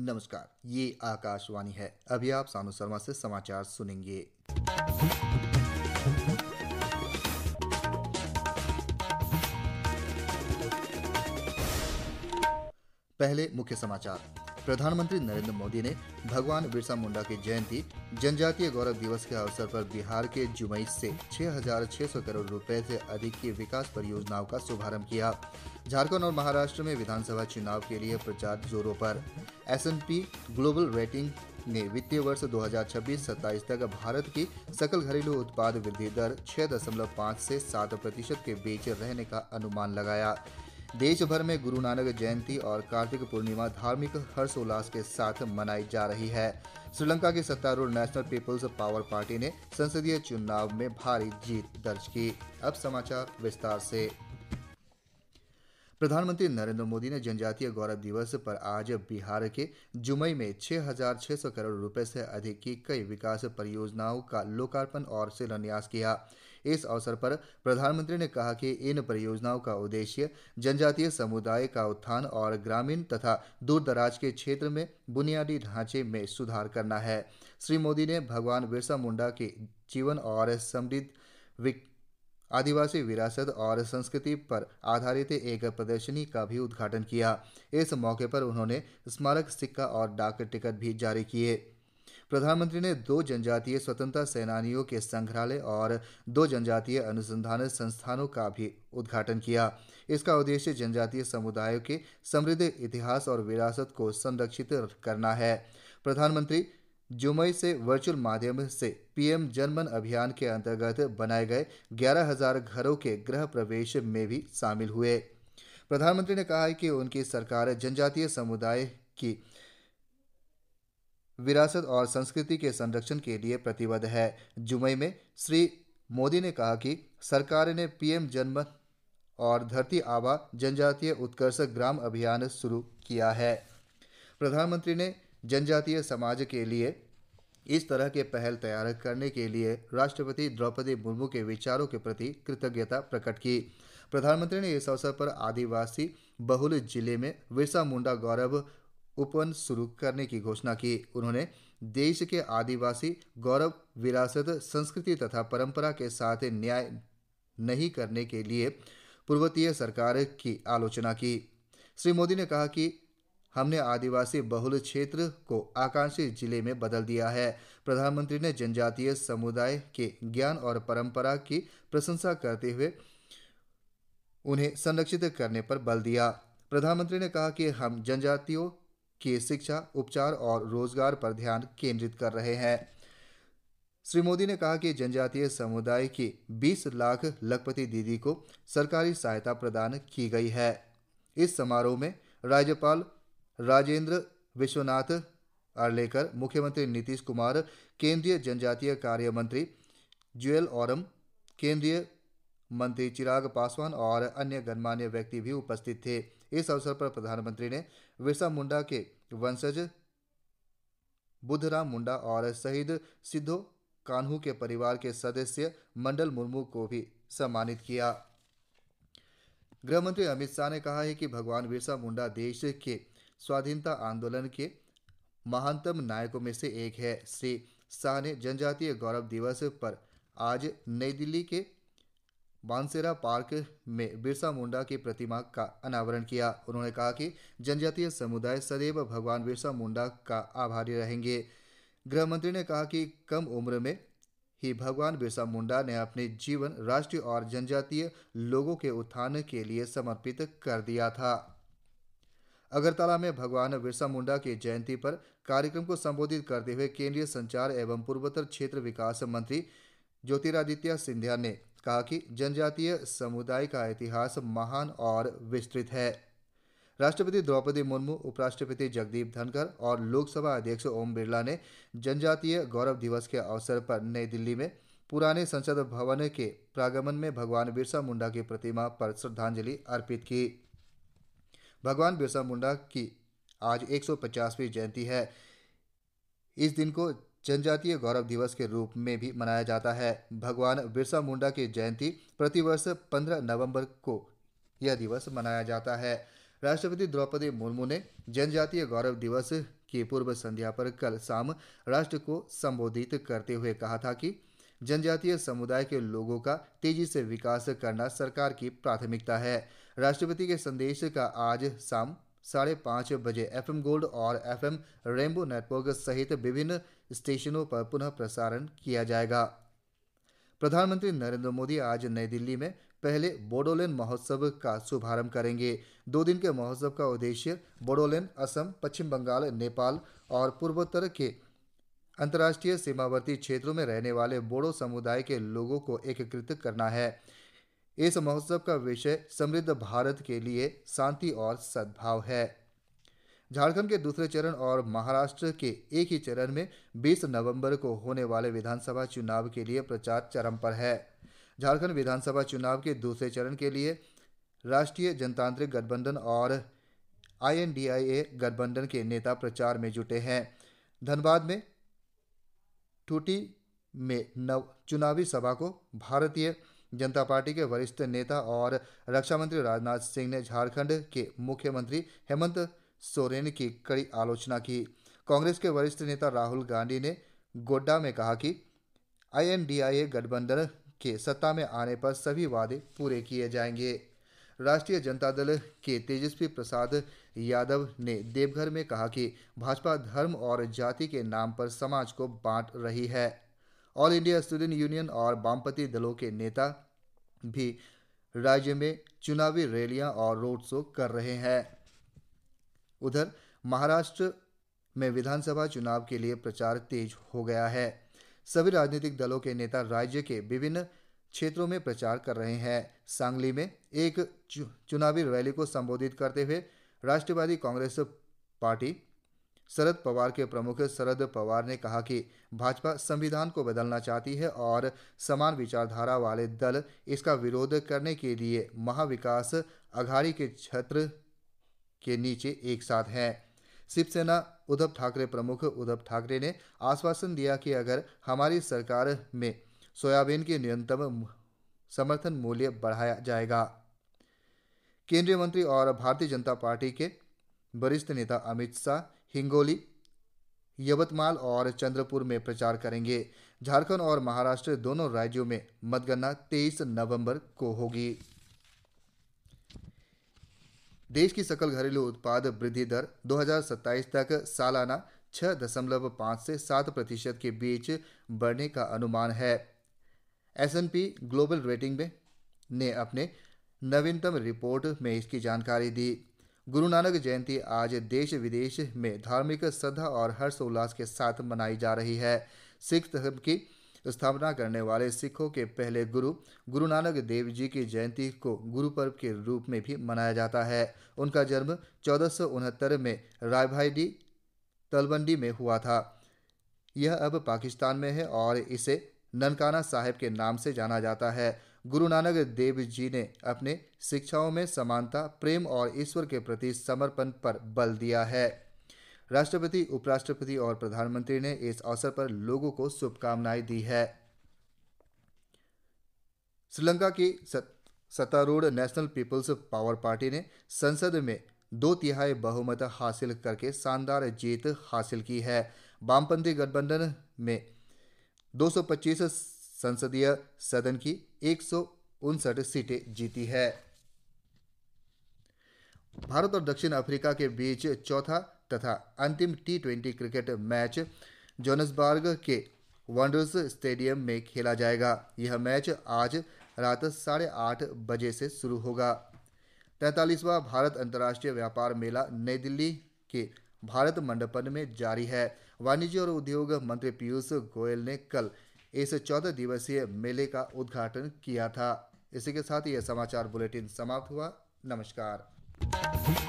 नमस्कार ये आकाशवाणी है अभी आप सानू शर्मा से समाचार सुनेंगे पहले मुख्य समाचार प्रधानमंत्री नरेंद्र मोदी ने भगवान बिरसा मुंडा की जयंती जनजातीय गौरव दिवस के अवसर पर बिहार के जुमई से 6,600 करोड़ रुपए से अधिक की विकास परियोजनाओं का शुभारंभ किया झारखंड और महाराष्ट्र में विधानसभा चुनाव के लिए प्रचार जोरों पर एस ग्लोबल रेटिंग ने वित्तीय वर्ष 2026-27 तक भारत की सकल घरेलू उत्पाद वृद्धि दर 6.5 से 7 प्रतिशत के बीच रहने का अनुमान लगाया देश भर में गुरु नानक जयंती और कार्तिक पूर्णिमा धार्मिक हर्षोल्लास के साथ मनाई जा रही है श्रीलंका की सत्तारूढ़ नेशनल पीपल्स पावर पार्टी ने संसदीय चुनाव में भारी जीत दर्ज की अब समाचार विस्तार से प्रधानमंत्री नरेंद्र मोदी ने जनजातीय गौरव दिवस पर आज बिहार के जुमई में 6,600 करोड़ रुपए से अधिक की कई विकास परियोजनाओं का लोकार्पण और शिलान्यास किया इस अवसर पर प्रधानमंत्री ने कहा कि इन परियोजनाओं का उद्देश्य जनजातीय समुदाय का उत्थान और ग्रामीण तथा दूरदराज के क्षेत्र में बुनियादी ढांचे में सुधार करना है श्री मोदी ने भगवान बिरसा मुंडा के जीवन और समृद्ध आदिवासी विरासत और संस्कृति पर आधारित एक प्रदर्शनी का भी उद्घाटन किया इस मौके पर उन्होंने स्मारक सिक्का और डाक टिकट भी जारी किए प्रधानमंत्री ने दो जनजातीय स्वतंत्रता सेनानियों के संग्रहालय और दो जनजातीय अनुसंधान संस्थानों का भी उद्घाटन किया इसका उद्देश्य जनजातीय समुदायों के समृद्ध इतिहास और विरासत को संरक्षित करना है प्रधानमंत्री जुमई से वर्चुअल माध्यम से पीएम जनमन अभियान के अंतर्गत बनाए गए ग्यारह हजार घरों के गृह प्रवेश में भी शामिल हुए प्रधानमंत्री ने कहा कि उनकी सरकार जनजातीय समुदाय की विरासत और संस्कृति के संरक्षण के लिए प्रतिबद्ध है जुमई में श्री मोदी ने कहा कि सरकार ने पीएम जन्म और धरती आवा जनजातीय उत्कर्ष ग्राम अभियान शुरू किया है प्रधानमंत्री ने जनजातीय समाज के लिए इस तरह के पहल तैयार करने के लिए राष्ट्रपति द्रौपदी मुर्मू के विचारों के प्रति कृतज्ञता प्रकट की प्रधानमंत्री ने इस अवसर पर आदिवासी बहुल जिले में विरसा मुंडा गौरव उपवन शुरू करने की घोषणा की उन्होंने देश के आदिवासी गौरव विरासत संस्कृति तथा परंपरा के साथ न्याय नहीं करने के लिए पूर्वतीय सरकार की आलोचना की श्री मोदी ने कहा कि हमने आदिवासी बहुल क्षेत्र को आकांक्षी जिले में बदल दिया है प्रधानमंत्री ने जनजातीय समुदाय के ज्ञान और परंपरा की प्रशंसा करते हुए उन्हें संरक्षित करने पर बल दिया प्रधानमंत्री ने कहा कि हम जनजातियों की शिक्षा उपचार और रोजगार पर ध्यान केंद्रित कर रहे हैं श्री मोदी ने कहा कि जनजातीय समुदाय की 20 लाख लखपति दीदी को सरकारी सहायता प्रदान की गई है इस समारोह में राज्यपाल राजेंद्र विश्वनाथ आर्लेकर मुख्यमंत्री नीतीश कुमार केंद्रीय जनजातीय कार्य मंत्री जुएल औरम केंद्रीय मंत्री चिराग पासवान और अन्य गणमान्य व्यक्ति भी उपस्थित थे इस अवसर पर प्रधानमंत्री ने विरसा मुंडा के वंशज बुद्धराम मुंडा और शहीद सिद्धो कान्हू के परिवार के सदस्य मंडल मुर्मू को भी सम्मानित किया गृहमंत्री अमित शाह ने कहा है कि भगवान बिरसा मुंडा देश के स्वाधीनता आंदोलन के महानतम नायकों में से एक है श्री शाह ने जनजातीय गौरव दिवस पर आज नई दिल्ली के बांसेरा पार्क में बिरसा मुंडा की प्रतिमा का अनावरण किया उन्होंने कहा कि जनजातीय समुदाय सदैव भगवान बिरसा मुंडा का आभारी रहेंगे गृह मंत्री ने कहा कि कम उम्र में ही भगवान बिरसा मुंडा ने अपने जीवन राष्ट्रीय और जनजातीय लोगों के उत्थान के लिए समर्पित कर दिया था अगरतला में भगवान बिरसा मुंडा की जयंती पर कार्यक्रम को संबोधित करते हुए केंद्रीय संचार एवं पूर्वोत्तर क्षेत्र विकास मंत्री ज्योतिरादित्य सिंधिया ने कहा कि जनजातीय समुदाय का इतिहास महान और विस्तृत है राष्ट्रपति द्रौपदी मुर्मू उपराष्ट्रपति जगदीप धनखड़ और लोकसभा अध्यक्ष ओम बिरला ने जनजातीय गौरव दिवस के अवसर पर नई दिल्ली में पुराने संसद भवन के प्रागमन में भगवान बिरसा मुंडा की प्रतिमा पर श्रद्धांजलि अर्पित की भगवान बिरसा मुंडा की आज 150वीं जयंती है इस दिन को जनजातीय गौरव दिवस के रूप में भी मनाया जाता है भगवान बिरसा मुंडा की जयंती प्रतिवर्ष 15 नवंबर को यह दिवस मनाया जाता है राष्ट्रपति द्रौपदी मुर्मू ने जनजातीय गौरव दिवस की पूर्व संध्या पर कल शाम राष्ट्र को संबोधित करते हुए कहा था कि जनजातीय समुदाय के लोगों का तेजी से विकास करना सरकार की प्राथमिकता है राष्ट्रपति के संदेश का आज शाम साढ़े पाँच बजे एफएम गोल्ड और एफएम रेनबो नेटवर्क सहित विभिन्न स्टेशनों पर पुनः प्रसारण किया जाएगा प्रधानमंत्री नरेंद्र मोदी आज नई दिल्ली में पहले बोडोलैंड महोत्सव का शुभारंभ करेंगे दो दिन के महोत्सव का उद्देश्य बोडोलैंड असम पश्चिम बंगाल नेपाल और पूर्वोत्तर के अंतर्राष्ट्रीय सीमावर्ती क्षेत्रों में रहने वाले बोडो समुदाय के लोगों को एकीकृत करना है इस महोत्सव का विषय समृद्ध भारत के लिए शांति और सद्भाव है झारखंड के दूसरे चरण और महाराष्ट्र के एक ही चरण में 20 नवंबर को होने वाले विधानसभा चुनाव के लिए प्रचार चरम पर है झारखंड विधानसभा चुनाव के दूसरे चरण के लिए राष्ट्रीय जनतांत्रिक गठबंधन और आईएनडीआईए गठबंधन के नेता प्रचार में जुटे हैं धनबाद में टूटी में नव चुनावी सभा को भारतीय जनता पार्टी के वरिष्ठ नेता और रक्षा मंत्री राजनाथ सिंह ने झारखंड के मुख्यमंत्री हेमंत सोरेन की कड़ी आलोचना की कांग्रेस के वरिष्ठ नेता राहुल गांधी ने गोड्डा में कहा कि आईएनडीआईए गठबंधन के सत्ता में आने पर सभी वादे पूरे किए जाएंगे राष्ट्रीय जनता दल के तेजस्वी प्रसाद यादव ने देवघर में कहा कि भाजपा धर्म और जाति के नाम पर समाज को बांट रही है ऑल इंडिया स्टूडेंट यूनियन और वामपंथी दलों के नेता भी राज्य में चुनावी रैलियां और रोड शो कर रहे हैं उधर महाराष्ट्र में विधानसभा चुनाव के लिए प्रचार तेज हो गया है सभी राजनीतिक दलों के नेता राज्य के विभिन्न क्षेत्रों में प्रचार कर रहे हैं सांगली में एक चुनावी रैली को संबोधित करते हुए राष्ट्रवादी कांग्रेस पार्टी शरद पवार के प्रमुख शरद पवार ने कहा कि भाजपा संविधान को बदलना चाहती है और समान विचारधारा वाले दल इसका विरोध करने के लिए महाविकास अघाड़ी के छत्र के नीचे एक साथ हैं शिवसेना उद्धव ठाकरे प्रमुख उद्धव ठाकरे ने आश्वासन दिया कि अगर हमारी सरकार में सोयाबीन के न्यूनतम समर्थन मूल्य बढ़ाया जाएगा केंद्रीय मंत्री और भारतीय जनता पार्टी के वरिष्ठ नेता अमित शाह हिंगोली यवतमाल और चंद्रपुर में प्रचार करेंगे झारखंड और महाराष्ट्र दोनों राज्यों में मतगणना 23 नवंबर को होगी देश की सकल घरेलू उत्पाद वृद्धि दर 2027 तक सालाना छह दशमलव पांच से सात प्रतिशत के बीच बढ़ने का अनुमान है S N P global rating में ने अपने नवीनतम रिपोर्ट में इसकी जानकारी दी गुरु नानक जयंती आज देश विदेश में धार्मिक श्रद्धा और हर्षोल्लास के साथ मनाई जा रही है सिख धर्म की स्थापना करने वाले सिखों के पहले गुरु गुरु नानक देव जी की जयंती को गुरु पर्व के रूप में भी मनाया जाता है उनका जन्म चौदह में रायभाईडी तलबंडी में हुआ था यह अब पाकिस्तान में है और इसे ननकाना साहेब के नाम से जाना जाता है गुरु नानक देव जी ने अपने शिक्षाओं में समानता प्रेम और ईश्वर के प्रति समर्पण पर बल दिया है राष्ट्रपति उपराष्ट्रपति और प्रधानमंत्री ने इस अवसर पर लोगों को शुभकामनाएं दी है श्रीलंका की सत्तारूढ़ नेशनल पीपल्स पावर पार्टी ने संसद में दो तिहाई बहुमत हासिल करके शानदार जीत हासिल की है वामपंथी गठबंधन में 225 संसदीय सदन की एक सीटें जीती है भारत और दक्षिण अफ्रीका के बीच चौथा तथा अंतिम T twenty cricket match Johannesburg के वंडर्स स्टेडियम में खेला जाएगा यह मैच आज रात साढ़े आठ बजे से शुरू होगा तैंतालीसवां भारत अंतर्राष्ट्रीय व्यापार मेला नई दिल्ली के भारत मंडपन में जारी है वाणिज्य और उद्योग मंत्री पीयूष गोयल ने कल इस चौदह दिवसीय मेले का उद्घाटन किया था इसी के साथ यह समाचार बुलेटिन समाप्त हुआ नमस्कार Thank you.